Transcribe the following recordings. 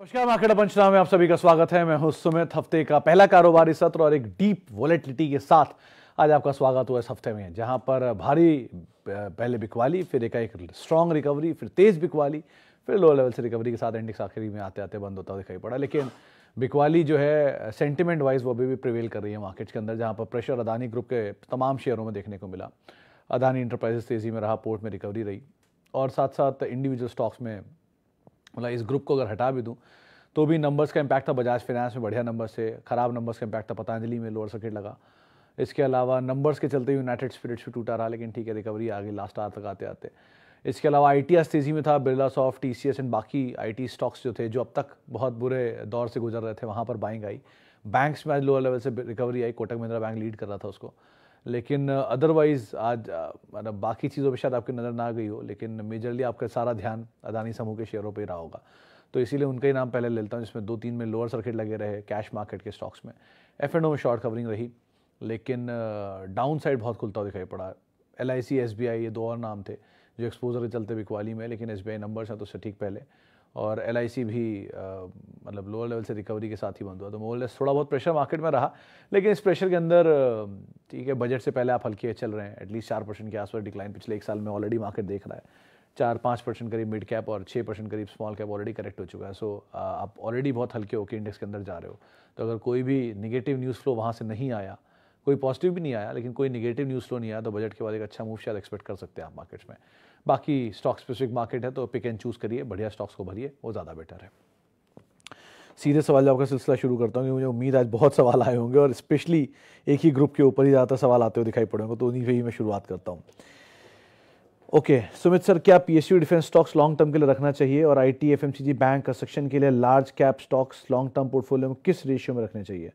नमस्कार मार्केट पंचनाम में आप सभी का स्वागत है मैं हूं सुमित हफ्ते का पहला कारोबारी सत्र और एक डीप वॉलेटिलिटी के साथ आज आपका स्वागत हुआ इस हफ्ते में जहां पर भारी पहले बिकवाली फिर एक एक स्ट्रांग रिकवरी फिर तेज बिकवाली फिर लो लेवल से रिकवरी के साथ इंडेक्स आखिरी में आते आते बंद होता हुआ दिखाई पड़ा लेकिन बिकवाली जो है सेंटिमेंट वाइज वो अभी भी प्रिवेल कर रही है मार्केट्स के अंदर जहाँ पर प्रेशर अदानी ग्रुप के तमाम शेयरों में देखने को मिला अदानी इंटरप्राइजेस तेज़ी में रहा पोर्ट में रिकवरी रही और साथ साथ इंडिविजुअल स्टॉक्स में मतलब इस ग्रुप को अगर हटा भी दूँ तो भी नंबर्स का इम्पैक्ट था बजाज फाइनेंस में बढ़िया नंबर से ख़राब नंबर्स का इम्पैक्ट था पतंजलि में लोअर सर्किट लगा इसके अलावा नंबर्स के चलते यूनाइटेड स्पिरिट्स भी टूटा रहा लेकिन ठीक है रिकवरी आ गई लास्ट आर तक आते आते इसके अलावा आई टी तेज़ी में था Birlasoft T C S and बाकी आई टी स्टॉक्स जो थे जो अब तक बहुत बुरे दौर से गुजर रहे थे वहाँ पर बाइंग आई बैंक्स में आज लोअर लेवल से रिकवरी आई कोटक महिंद्रा बैंक लीड कर रहा था उसको लेकिन अदरवाइज़ uh, आज uh, मतलब बाकी चीज़ों पर शायद आपकी नज़र ना गई हो लेकिन मेजरली आपका सारा ध्यान अदानी समूह के शेयरों पर ही रहा होगा तो इसीलिए उनका ही नाम पहले ले लेता हूँ जिसमें दो तीन में लोअर सर्किट लगे रहे कैश मार्केट के स्टॉक्स में एफ एंड ओ में शॉर्ट कवरिंग रही लेकिन डाउन uh, साइड बहुत खुलता दिखाई पड़ा L I C S B I ये दो और नाम थे जो एक्सपोजर के चलते बिकवाली में लेकिन एस बी आई नंबर्स हैं तो उससे ठीक पहले और एल भी मतलब लोअर लेवल से रिकवरी के साथ ही बंद हुआ तो मोरलेस थोड़ा बहुत प्रेशर मार्केट में रहा लेकिन इस प्रेशर के अंदर ठीक है बजट से पहले आप हल्के चल रहे हैं एटलीस्ट चार परसेंट के आसपास डिक्लाइन पिछले एक साल में ऑलरेडी मार्केट देख रहा है चार पाँच परसेंट करीब मिड कैप और छः परसेंट करीब स्मॉल कैप ऑलरेडी करेक्ट हो चुका है सो आप ऑलरेडी बहुत हल्के होकर इंडेक्स के अंदर जा रहे हो तो अगर कोई भी निगेटिव न्यूज़ फ्लो वहाँ से नहीं आया कोई पॉजिटिव भी नहीं आया लेकिन कोई निगेटिव न्यूज़ फ्लो नहीं आया तो बजट के बाद एक अच्छा मूव शायद एक्सपेक्ट कर सकते हैं आप मार्केट्स में बाकी स्टॉक स्पेसिफिक मार्केट है तो पिक एंड चूज़ करिए बढ़िया स्टॉक्स को भरिए वो ज़्यादा बेटर है सीधे सवाल जवाब का सिलसिला शुरू करता हूँ मुझे उम्मीद आज बहुत सवाल आए होंगे और स्पेशली एक ही ग्रुप के ऊपर ही ज़्यादातर सवाल आते हुए दिखाई पड़ेंगे तो उन्हीं पर ही मैं शुरुआत करता हूँ ओके okay, सुमित सर क्या P defence stocks long term के लिए रखना चाहिए और I T F bank construction के लिए large cap stocks long term portfolio में किस रेशियो में रखने चाहिए uh,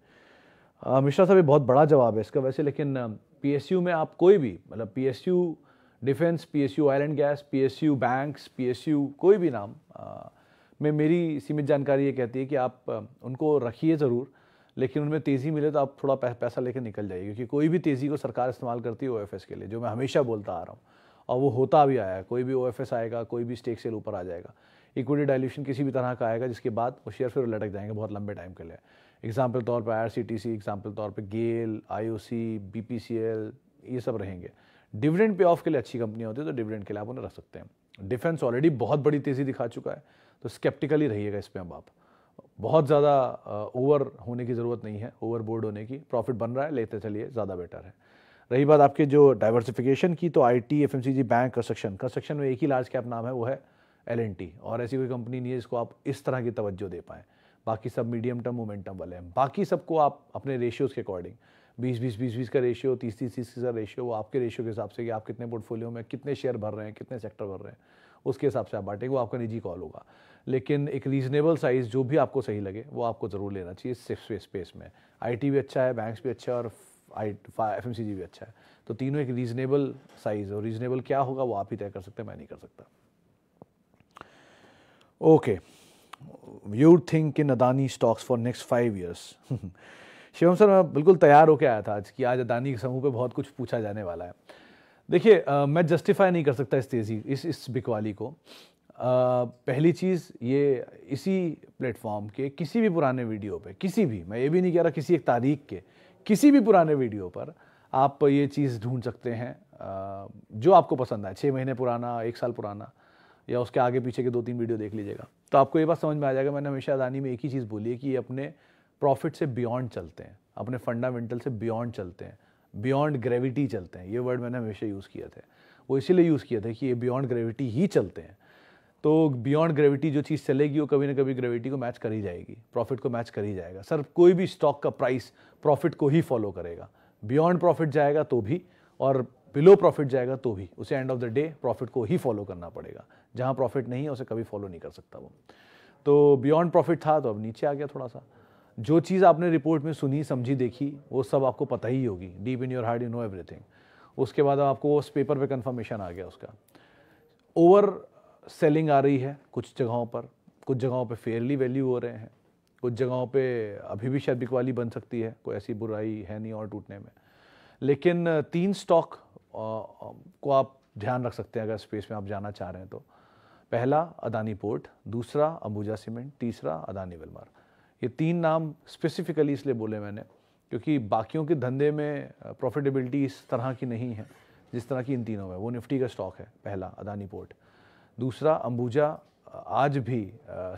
मिश्रा साहब ये बहुत बड़ा जवाब है इसका वैसे लेकिन पीएसयू में आप कोई भी मतलब PSU defence PSU oil and gas PSU banks PSU कोई भी नाम में मेरी सीमित जानकारी ये कहती है कि आप उनको रखिए ज़रूर लेकिन उनमें तेज़ी मिले तो आप थोड़ा पैसा लेकर निकल जाइए क्योंकि कोई भी तेज़ी को सरकार इस्तेमाल करती है ओ के लिए जो मैं हमेशा बोलता आ रहा हूँ और वो होता भी आया है कोई भी ओ आएगा कोई भी स्टेक सेल ऊपर आ जाएगा इक्विटी डायल्यूशन किसी भी तरह का आएगा जिसके बाद वो शेयर फिर लटक जाएंगे बहुत लंबे टाइम के लिए एग्ज़ाम्पल तौर पर R C T C example तौर पर GAIL I O C B P C L ये सब रहेंगे डिविडेंड पे ऑफ के लिए अच्छी कंपनियाँ होती है तो डिविडेंड के लिए आप उन्हें रख सकते हैं डिफेंस ऑलरेडी बहुत बड़ी तेज़ी दिखा चुका है तो स्केप्टिकली रहिएगा इस पर अब आप बहुत ज़्यादा ओवर होने की ज़रूरत नहीं है ओवर बोर्ड होने की प्रॉफिट बन रहा है लेते चलिए ज़्यादा बेटर है रही बात आपके जो डाइवर्सिफिकेशन की तो I T F M C G bank construction construction में एक ही लार्ज कैप नाम है वो है एल एन टी और ऐसी कोई कंपनी नहीं है जिसको आप इस तरह की तवज्जो दे पाएँ बाकी सब मीडियम टर्म मोमेंटम वाले हैं बाकी सबको आप अपने रेशियोज़ के अकॉर्डिंग बीस बीस बीस बीस का रेशियो तीस तीस तीस का रेशियो वो आपके रेशियो के हिसाब से कि आप कितने पोर्टफोलियो में कितने शेयर भर रहे हैं कितने सेक्टर भर रहे हैं उसके हिसाब से आप बांटेंगे वो आपका निजी कॉल होगा लेकिन एक रीजनेबल साइज़ जो भी आपको सही लगे वो आपको ज़रूर लेना चाहिए सिर्फ स्पेस में आई भी अच्छा है बैंक्स भी अच्छा है और आई एफ भी अच्छा है तो तीनों एक रीजनेबल साइज़ और रीजनेबल क्या होगा वो आप ही तय कर सकते हैं मैं नहीं कर सकता okay okay. You think in Adani stocks for next five years Shivam sir मैं बिल्कुल तैयार होकर आया था आज कि आज अदानी के समूह पे बहुत कुछ पूछा जाने वाला है देखिए मैं जस्टिफाई नहीं कर सकता इस तेज़ी इस इस बिकवाली को आ, पहली चीज़ ये इसी प्लेटफॉर्म के किसी भी पुराने वीडियो पे किसी भी मैं ये भी नहीं कह रहा किसी एक तारीख के किसी भी पुराने वीडियो पर आप ये चीज़ ढूंढ सकते हैं जो आपको पसंद आए छः महीने पुराना एक साल पुराना या उसके आगे पीछे के दो तीन वीडियो देख लीजिएगा तो आपको ये बात समझ में आ जाएगा मैंने हमेशा अदानी में एक ही चीज़ बोली है कि ये अपने प्रॉफिट से बियॉन्ड चलते हैं अपने फंडामेंटल से बियॉन्ड चलते हैं बियॉन्ड ग्रेविटी चलते हैं ये वर्ड मैंने हमेशा यूज़ किया था वो इसीलिए यूज़ किया था कि ये बियॉन्ड ग्रेविटी ही चलते हैं तो बियॉन्ड ग्रेविटी जो चीज़ चलेगी वो कभी ना कभी ग्रेविटी को मैच कर ही जाएगी प्रॉफिट को मैच कर ही जाएगा सर कोई भी स्टॉक का प्राइस प्रॉफिट को ही फॉलो करेगा बियॉन्ड प्रॉफिट जाएगा तो भी और बिलो प्रॉफिट जाएगा तो भी उसे end of the day profit को ही फॉलो करना पड़ेगा जहाँ प्रॉफिट नहीं है उसे कभी फॉलो नहीं कर सकता वो तो बियॉन्ड प्रॉफिट था तो अब नीचे आ गया थोड़ा सा जो चीज़ आपने रिपोर्ट में सुनी समझी देखी वो सब आपको पता ही होगी deep in your heart you know everything उसके बाद आपको उस पेपर पे कंफर्मेशन आ गया उसका ओवर सेलिंग आ रही है कुछ जगहों पर कुछ जगहों पे फेयरली वैल्यू हो रहे हैं कुछ जगहों पे अभी भी शायद बिकवाली बन सकती है कोई ऐसी बुराई है नहीं और टूटने में लेकिन तीन स्टॉक को आप ध्यान रख सकते हैं अगर स्पेस में आप जाना चाह रहे हैं तो पहला अदानी पोर्ट दूसरा अंबुजा सीमेंट तीसरा अदानी विलमार ये तीन नाम स्पेसिफिकली इसलिए बोले मैंने क्योंकि बाकियों के धंधे में प्रॉफिटेबिलिटी इस तरह की नहीं है जिस तरह की इन तीनों में वो निफ्टी का स्टॉक है पहला अदानी पोर्ट दूसरा अंबुजा आज भी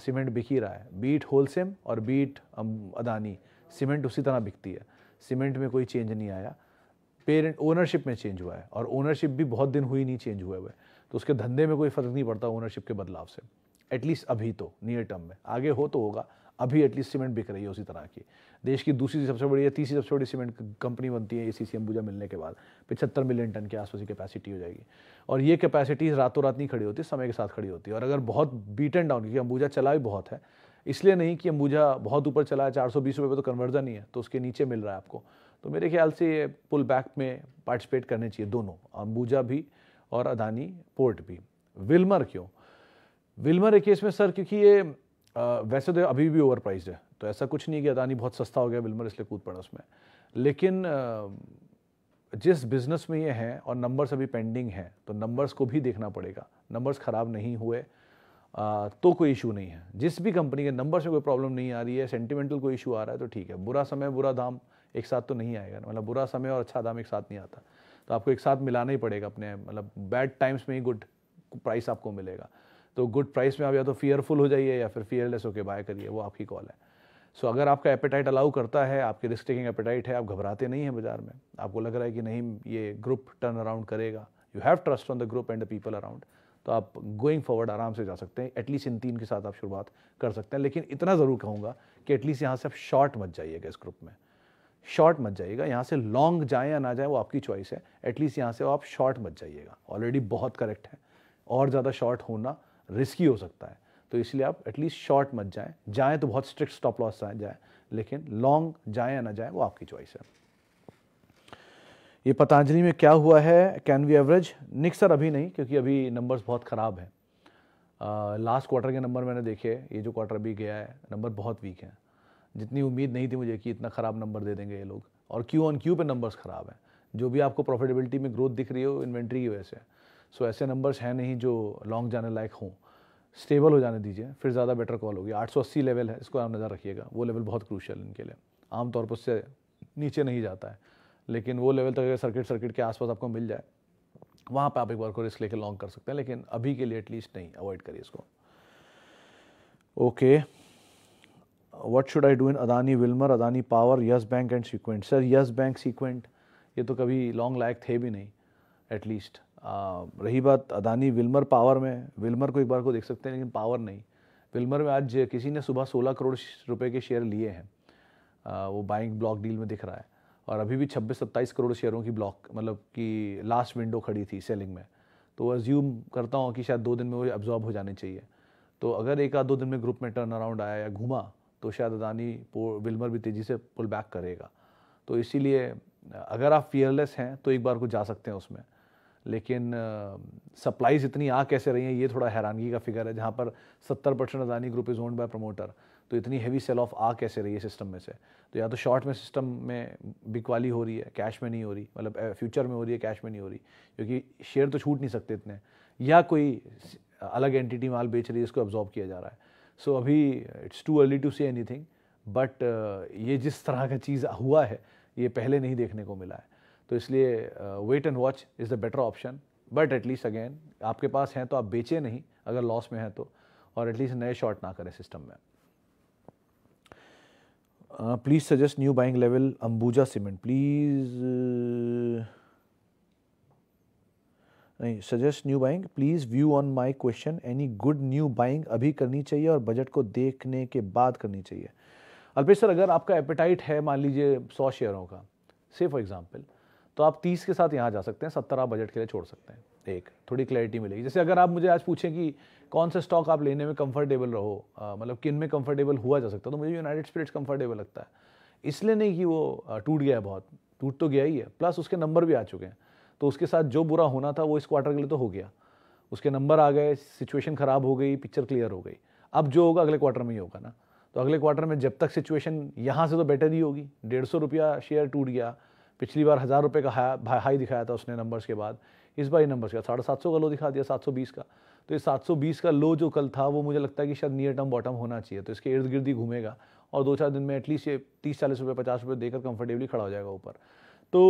सीमेंट बिक ही रहा है बीट होलसेम और बीट अदानी सीमेंट उसी तरह बिकती है सीमेंट में कोई चेंज नहीं आया पेरेंट ओनरशिप में चेंज हुआ है और ओनरशिप भी बहुत दिन हुई नहीं चेंज हुए हुए तो उसके धंधे में कोई फ़र्क नहीं पड़ता ओनरशिप के बदलाव से एटलीस्ट अभी तो नियर टर्म में आगे हो तो होगा अभी एटलीस्ट सीमेंट बिक रही है उसी तरह की देश की दूसरी सबसे बड़ी या तीसरी सबसे बड़ी सीमेंट कंपनी बनती है ए सी सी मिलने के बाद पिछहत्तर मिलियन टन के आसपास की कैपेसिटी हो जाएगी और ये कैपेसिटी रातों रात नहीं खड़ी होती समय के साथ खड़ी होती है और अगर बहुत बीटन डाउन क्योंकि अंबुजा चला भी बहुत है इसलिए नहीं कि अंबूजा बहुत ऊपर चला है चार सौ बीस रुपये पर तो कन्वर्जन ही है तो उसके नीचे मिल रहा है आपको तो मेरे ख्याल से पुल बैक में पार्टिसिपेट करने चाहिए दोनों अंबुजा भी और अदानी पोर्ट भी विलमर क्यों विलमर एक केस में सर क्योंकि ये वैसे तो अभी भी ओवर प्राइज है तो ऐसा कुछ नहीं कि अदानी बहुत सस्ता हो गया विलमर इसलिए कूद पड़ा उसमें लेकिन जिस बिज़नेस में ये हैं और नंबर्स अभी पेंडिंग हैं तो नंबर्स को भी देखना पड़ेगा नंबर्स ख़राब नहीं हुए तो कोई इशू नहीं है जिस भी कंपनी के नंबर से कोई प्रॉब्लम नहीं आ रही है सेंटिमेंटल कोई इशू आ रहा है तो ठीक है बुरा समय बुरा दाम एक साथ तो नहीं आएगा मतलब बुरा समय और अच्छा दाम एक साथ नहीं आता तो आपको एक साथ मिलाना ही पड़ेगा अपने मतलब बैड टाइम्स में ही गुड प्राइस आपको मिलेगा तो गुड प्राइस में आप या तो फियरफुल हो जाइए या फिर फियरलेस होकर बाय करिए वो आपकी कॉल है सो so, अगर आपका एपेटाइट अलाउ करता है आपकी रिस्क टेकिंग एपेटाइट है आप घबराते नहीं हैं बाजार में आपको लग रहा है कि नहीं ये ग्रुप टर्न अराउंड करेगा you have trust on the group and the people around तो आप गोइंग फॉरवर्ड आराम से जा सकते हैं एटलीस्ट इन तीन के साथ आप शुरुआत कर सकते हैं लेकिन इतना ज़रूर कहूँगा कि एटलीस्ट यहाँ से आप शॉर्ट मत जाइएगा इस ग्रुप में शॉर्ट मत जाइएगा यहाँ से लॉन्ग जाए या ना जाए वो आपकी चॉइस है एटलीस्ट यहाँ से आप शॉर्ट मत जाइएगा ऑलरेडी बहुत करेक्ट है और ज़्यादा शॉर्ट होना रिस्की हो सकता है तो इसलिए आप एटलीस्ट शॉर्ट मत जाएँ जाएँ तो बहुत स्ट्रिक्ट स्टॉप लॉस जाएँ लेकिन लॉन्ग जाए या ना जाएँ वो आपकी चॉइस है ये पतंजलि में क्या हुआ है कैन वी एवरेज निक्सर अभी नहीं क्योंकि अभी नंबर्स बहुत ख़राब हैं लास्ट क्वार्टर के नंबर मैंने देखे ये जो क्वार्टर अभी गया है नंबर बहुत वीक हैं जितनी उम्मीद नहीं थी मुझे कि इतना ख़राब नंबर दे देंगे ये लोग और क्यू ऑन क्यू पे नंबर्स ख़राब हैं जो भी आपको प्रॉफिटेबिलिटी में ग्रोथ दिख रही हो इन्वेंट्री की वजह से सो ऐसे नंबर्स हैं नहीं जो लॉन्ग जाने लायक हों स्टेबल हो जाने दीजिए फिर ज़्यादा बेटर कॉल होगी 880 लेवल है इसको आप नज़र रखिएगा वो लेवल बहुत क्रूशल इनके लिए आमतौर पर उससे नीचे नहीं जाता है लेकिन वो लेवल तक अगर सर्किट सर्किट के आसपास आपको मिल जाए वहाँ पर आप एक बार को रिस्क लेकर लॉन्ग कर सकते हैं लेकिन अभी के लिए एटलीस्ट नहीं अवॉइड करिए इसको okay okay. What should I do in Adani Wilmar Adani power Yes Bank and Sequent sir Yes Bank Sequent ये तो कभी लॉन्ग लायक थे भी नहीं एटलीस्ट रही बात अदानी विल्मर पावर में विल्मर को एक बार को देख सकते हैं लेकिन पावर नहीं विल्मर में आज किसी ने सुबह 16 करोड़ रुपए के शेयर लिए हैं आ, वो बाइंग ब्लॉक डील में दिख रहा है और अभी भी 26-27 करोड़ शेयरों की ब्लॉक मतलब कि लास्ट विंडो खड़ी थी सेलिंग में तो अज्यूम करता हूँ कि शायद दो दिन में वो एब्जॉर्ब हो जाने चाहिए तो अगर एक आध दो दिन में ग्रुप में टर्न अराउंड आया या घूमा तो शायद अदानी विल्मर भी तेज़ी से पुल बैक करेगा तो इसीलिए अगर आप फियरलेस हैं तो एक बार को जा सकते हैं उसमें लेकिन सप्लाईज इतनी आ कैसे रही हैं ये थोड़ा हैरानगी का फिगर है जहाँ पर 70 percent Adani group is own by promoter तो इतनी हैवी सेल ऑफ आ कैसे रही है सिस्टम में से तो या तो शॉर्ट में सिस्टम में बिकवाली हो रही है कैश में नहीं हो रही मतलब फ्यूचर में हो रही है कैश में नहीं हो रही क्योंकि शेयर तो छूट नहीं सकते इतने या कोई अलग एंटिटी माल बेच रही है इसको ऑब्जॉर्व किया जा रहा है सो अभी it's too early to say thing but ये जिस तरह का चीज़ हुआ है ये पहले नहीं देखने को मिला है तो इसलिए wait and watch is the better option but at least again आपके पास हैं तो आप बेचें नहीं अगर लॉस में हैं तो और एटलीस्ट नए शॉर्ट ना करें सिस्टम में please suggest new buying level Ambuja cement please suggest new buying please view on my question any good new buying अभी करनी चाहिए और बजट को देखने के बाद करनी चाहिए अल्पेश सर अगर आपका एपेटाइट है मान लीजिए सौ शेयरों का से फॉर एग्जाम्पल तो आप तीस के साथ यहाँ जा सकते हैं सत्तर आप बजट के लिए छोड़ सकते हैं एक थोड़ी क्लैरिटी मिलेगी जैसे अगर आप मुझे आज पूछें कि कौन सा स्टॉक आप लेने में कंफर्टेबल रहो मतलब किन में कंफर्टेबल हुआ जा सकता है तो मुझे यूनाइटेड स्पिरिट्स कंफर्टेबल लगता है इसलिए नहीं कि वो टूट गया है बहुत टूट तो गया ही है प्लस उसके नंबर भी आ चुके हैं तो उसके साथ जो बुरा होना था वो इस क्वार्टर के लिए तो हो गया उसके नंबर आ गए सिचुएशन ख़राब हो गई पिक्चर क्लियर हो गई अब जो होगा अगले क्वार्टर में ही होगा ना तो अगले क्वार्टर में जब तक सिचुएशन यहाँ से तो बेटर ही होगी डेढ़ सौ रुपया शेयर टूट गया पिछली बार हज़ार रुपये का हाई हाई दिखाया था उसने नंबर्स के बाद इस बार ही नंबर्स का साढ़े सात सौ का लो दिखा दिया सात सौ बीस का तो ये सात सौ बीस का लो जो कल था वो मुझे लगता है कि शायद नियर टर्म बॉटम होना चाहिए तो इसके इर्द गिर्द ही घूमेगा और दो चार दिन में एटलीस्ट ये तीस चालीस रुपये पचास रुपये देकर कंफर्टेबली खड़ा हो जाएगा ऊपर तो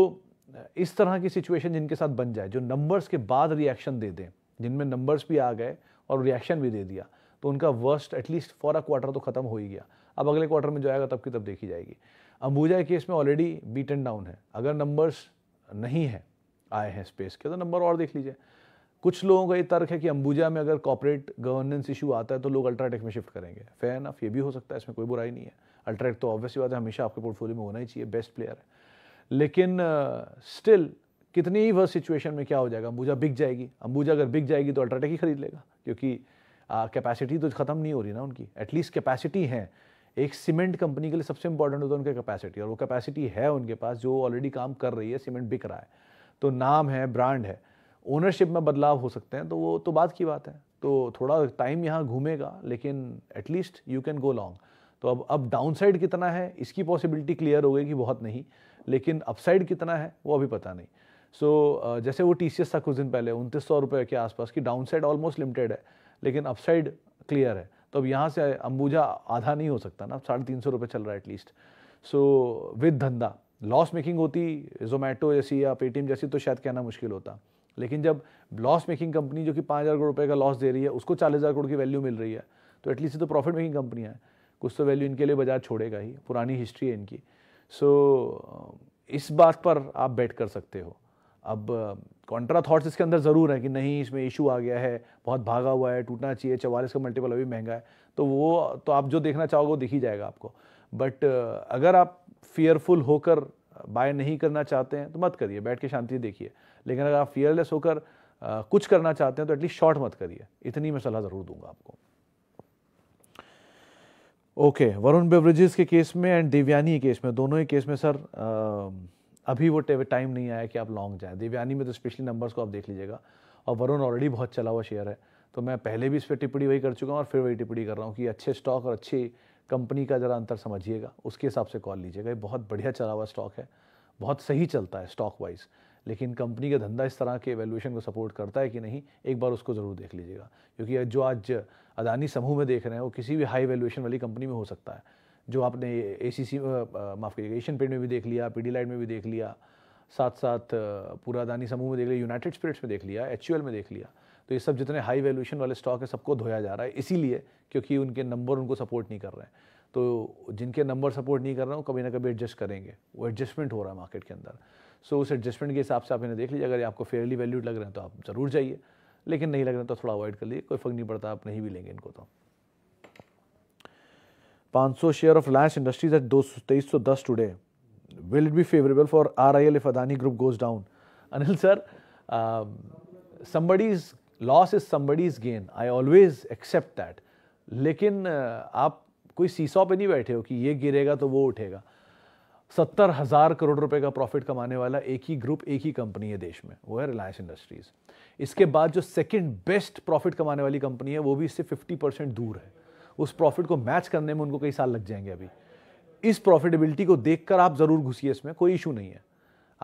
इस तरह की सिचुएशन जिनके साथ बन जाए जो नंबर्स के बाद रिएक्शन दे दें जिनमें नंबर्स भी आ गए और रिएक्शन भी दे दिया तो उनका worst at least for a quarter तो खत्म हो ही गया अब अगले क्वार्टर में जो आएगा तब की तब देखी जाएगी अंबुजा केस में ऑलरेडी बीट एंड डाउन है अगर नंबर्स नहीं है आए हैं स्पेस के तो नंबर और देख लीजिए कुछ लोगों का ये तर्क है कि अंबुजा में अगर कॉपरेट गवर्नेंस इशू आता है तो लोग अल्ट्राटेक में शिफ्ट करेंगे फेयर ऑफ ये भी हो सकता है इसमें कोई बुराई नहीं है अल्ट्राटेक तो ऑब्वियसली बात है हमेशा आपके पोर्टफोलियो में होना ही चाहिए बेस्ट प्लेयर है लेकिन स्टिल uh, कितनी ही वर्ष सिचुएशन में क्या हो जाएगा अंबुजा बिक जाएगी अंबुजा अगर बिक जाएगी तो अल्ट्राटेक ही खरीद लेगा क्योंकि कैपेसिटी uh, तो ख़त्म नहीं हो रही ना उनकी एटलीस्ट कैपेसिटी है एक सीमेंट कंपनी के लिए सबसे इंपॉर्टेंट होता है उनकी कैपेसिटी और वो कैपेसिटी है उनके पास जो ऑलरेडी काम कर रही है सीमेंट बिक रहा है तो नाम है ब्रांड है ओनरशिप में बदलाव हो सकते हैं तो वो तो बात की बात है तो थोड़ा टाइम यहाँ घूमेगा लेकिन at least you can go long तो अब अब डाउनसाइड कितना है इसकी पॉसिबिलिटी क्लियर हो गई कि बहुत नहीं लेकिन अपसाइड कितना है वो अभी पता नहीं सो so, जैसे वो टी था कुछ दिन पहले उनतीस सौ रुपये के आसपास की डाउन साइड ऑलमोस्ट लिमिटेड है लेकिन अपसाइड क्लियर है तो अब यहाँ से अंबुजा आधा नहीं हो सकता ना साढ़े तीन सौ रुपये चल रहा है एटलीस्ट सो विद धंधा लॉस मेकिंग होती जोमेटो जैसी या पेटीएम जैसी तो शायद कहना मुश्किल होता लेकिन जब लॉस मेकिंग कंपनी जो कि पाँच हज़ार करोड़ रुपये का लॉस दे रही है उसको चालीस हज़ार करोड़ की वैल्यू मिल रही है तो एटलीस्ट तो प्रॉफिट मेकिंग कंपनियाँ हैं कुछ तो वैल्यू इनके लिए बाजार छोड़ेगा ही पुरानी हिस्ट्री है इनकी सो so, uh, इस बात पर आप बेट कर सकते हो अब कॉन्ट्रा uh, थाट्स इसके अंदर ज़रूर है कि नहीं इसमें इशू आ गया है बहुत भागा हुआ है टूटना चाहिए चवालीस का मल्टीपल अभी महंगा है तो वो तो आप जो देखना चाहोगे वो दिख ही जाएगा आपको बट uh, अगर आप फियरफुल होकर बाय नहीं करना चाहते हैं तो मत करिए बैठ के शांति देखिए लेकिन अगर आप फियरलेस होकर कुछ करना चाहते हैं तो एटलीस्ट शॉर्ट मत करिए इतनी मैं सलाह ज़रूर दूंगा आपको ओके वरुण बेवरेजेस के केस में एंड देवयानी केस में दोनों ही केस में सर अभी वो टाइम नहीं आया कि आप लॉन्ग जाएं देवयानी में तो स्पेशली नंबर्स को आप देख लीजिएगा और वरुण ऑलरेडी बहुत चला हुआ शेयर है तो मैं पहले भी इस पर टिप्पणी वही कर चुका हूँ और फिर वही टिप्पणी कर रहा हूँ कि अच्छे स्टॉक और अच्छी कंपनी का ज़रा अंतर समझिएगा उसके हिसाब से कॉल लीजिएगा ये बहुत बढ़िया चला हुआ स्टॉक है बहुत सही चलता है स्टॉक वाइज़ लेकिन कंपनी का धंधा इस तरह के वैल्यूएशन को सपोर्ट करता है कि नहीं एक बार उसको ज़रूर देख लीजिएगा क्योंकि जो आज अदानी समूह में देख रहे हैं वो किसी भी हाई वैल्यूएशन वाली कंपनी में हो सकता है जो आपने ए सी सी माफ़ करिएगा एशियन पेंट में भी देख लिया पी डी लाइट में भी देख लिया साथ साथ पूरा अदानी समूह में देख लिया यूनाइटेड स्पिरिट्स में देख लिया एच यू एल में देख लिया तो ये सब जितने हाई वैल्यूशन वाले स्टॉक है सबको धोया जा रहा है इसीलिए क्योंकि उनके नंबर उनको सपोर्ट नहीं कर रहे हैं तो जिनके नंबर सपोर्ट नहीं कर रहे हो कभी ना कभी एडजस्ट करेंगे वो एडजस्टमेंट हो रहा है मार्केट के अंदर सो उस एडजस्टमेंट के हिसाब से आप इन्हें देख लीजिए अगर आपको फेयरली वैल्यूड लग रहे हैं तो आप ज़रूर जाइए लेकिन नहीं लग रहे तो थोड़ा अवॉइड कर लीजिए कोई फ़र्क नहीं पड़ता आप नहीं भी लेंगे इनको तो 500 share of Reliance industries at दो तेईस सौ दस today will it be favourable for R I L if Adani group goes down Anil sir somebody's loss is somebody's gain I always accept that लेकिन uh, आप कोई सीसॉ पे नहीं बैठे हो कि ये गिरेगा तो वो उठेगा सत्तर हज़ार करोड़ रुपए का प्रॉफिट कमाने वाला एक ही ग्रुप एक ही कंपनी है देश में वो है रिलायंस इंडस्ट्रीज़ इसके बाद जो सेकंड बेस्ट प्रॉफिट कमाने वाली कंपनी है वो भी इससे 50 परसेंट दूर है उस प्रॉफिट को मैच करने में उनको कई साल लग जाएंगे अभी इस प्रॉफिटेबिलिटी को देखकर आप ज़रूर घुसिए इसमें कोई इशू नहीं है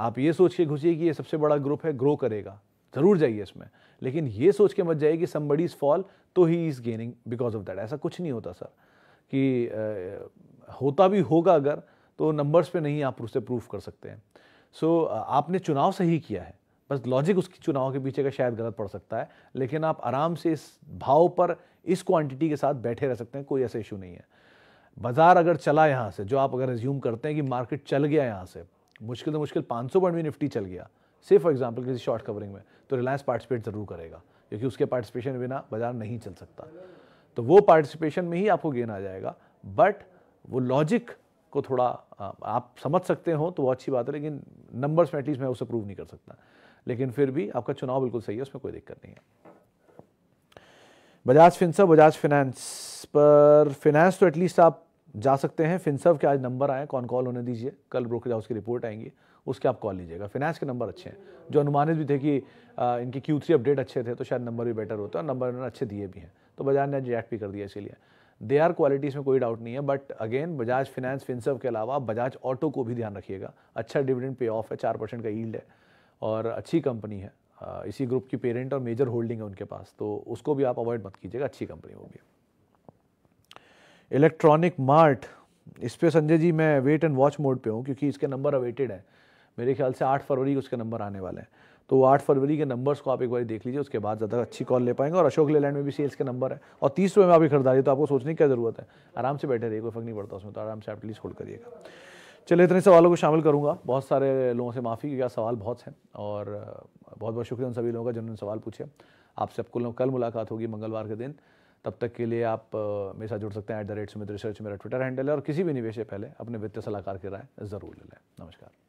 आप ये सोच के घुसिए कि ये सबसे बड़ा ग्रुप है ग्रो करेगा ज़रूर जाइए इसमें लेकिन ये सोच के मत जाइए कि समबडी इज़ फॉल तो he is gaining because of that ऐसा कुछ नहीं होता सर कि आ, होता भी होगा अगर तो नंबर्स पे नहीं आप उससे प्रूफ कर सकते हैं सो so, आपने चुनाव सही किया है बस लॉजिक उसकी चुनाव के पीछे का शायद गलत पड़ सकता है लेकिन आप आराम से इस भाव पर इस क्वांटिटी के साथ बैठे रह सकते हैं कोई ऐसा इशू नहीं है बाज़ार अगर चला यहाँ से जो आप अगर रिज्यूम करते हैं कि मार्केट चल गया यहाँ से मुश्किल से मुश्किल 500 पॉइंट भी निफ्टी चल गया सिर्फ फॉर एग्जाम्पल किसी शॉर्ट कवरिंग में तो रिलायंस पार्टिसिपेट ज़रूर करेगा क्योंकि उसके पार्टिसिपेशन बिना बाज़ार नहीं चल सकता तो वो पार्टिसिपेशन में ही आपको गेन आ जाएगा बट वो लॉजिक को थोड़ा आप समझ सकते हो तो वो अच्छी बात है लेकिन नंबर्स में एटलीस्ट मैं उसे प्रूव नहीं कर सकता लेकिन फिर भी आपका चुनाव बिल्कुल सही है उसमें कोई दिक्कत नहीं है बजाज फिनसर्व बजाज फिनेंस पर फिनेंस तो एटलीस्ट आप जा सकते हैं फिंसव के आज नंबर आए कौन कॉल होने दीजिए कल ब्रोकर हाउस की रिपोर्ट आएंगी उसके आप कॉल लीजिएगा फिनेंस के नंबर अच्छे हैं जो अनुमानित भी थे कि इनके क्यू थ्री अपडेट अच्छे थे तो शायद नंबर भी बेटर होता है नंबर इन्होंने अच्छे दिए भी हैं तो बजाज ने आज रिएक्ट भी कर दिया इसीलिए दे आर क्वालिटीज़ में कोई डाउट नहीं है but again Bajaj finance Finserv के अलावा बजाज ऑटो को भी ध्यान रखिएगा अच्छा डिविडेंड पे ऑफ है चार परसेंट का ईल्ड है और अच्छी कंपनी है इसी ग्रुप की पेरेंट और मेजर होल्डिंग है उनके पास तो उसको भी आप अवॉइड मत कीजिएगा अच्छी कंपनी होगी इलेक्ट्रॉनिक मार्ट इस पर संजय जी मैं वेट एंड वॉच मोड पे हूँ क्योंकि इसके नंबर अवेटेड हैं मेरे ख्याल से आठ फरवरी को उसके नंबर आने वाले हैं तो आठ फरवरी के नंबर्स को आप एक बार देख लीजिए उसके बाद ज़्यादा अच्छी कॉल ले पाएंगे और अशोक लेलैंड में भी सेल्स के नंबर है और तीस रुपये में आपकी खरीदारी तो आपको सोचने की क्या ज़रूरत है आराम से बैठे रहिए कोई फर्क नहीं पड़ता उसमें तो आराम से आप प्लीज़ होल्ड करिएगा चलिए इतने सवालों को शामिल करूँगा बहुत सारे लोगों से माफ़ी क्योंकि सवाल बहुत हैं और बहुत बहुत शुक्रिया उन सभी लोगों का जिन्होंने सवाल पूछे आप सबको लोग कल मुलाकात होगी मंगलवार के दिन तब तक के लिए आप मेरे साथ जुड़ सकते हैं at the rate Sumit research मेरा ट्विटर हैंडल है और किसी भी निवेश से पहले अपने वित्तीय सलाहकार की राय ज़रूर ले लें नमस्कार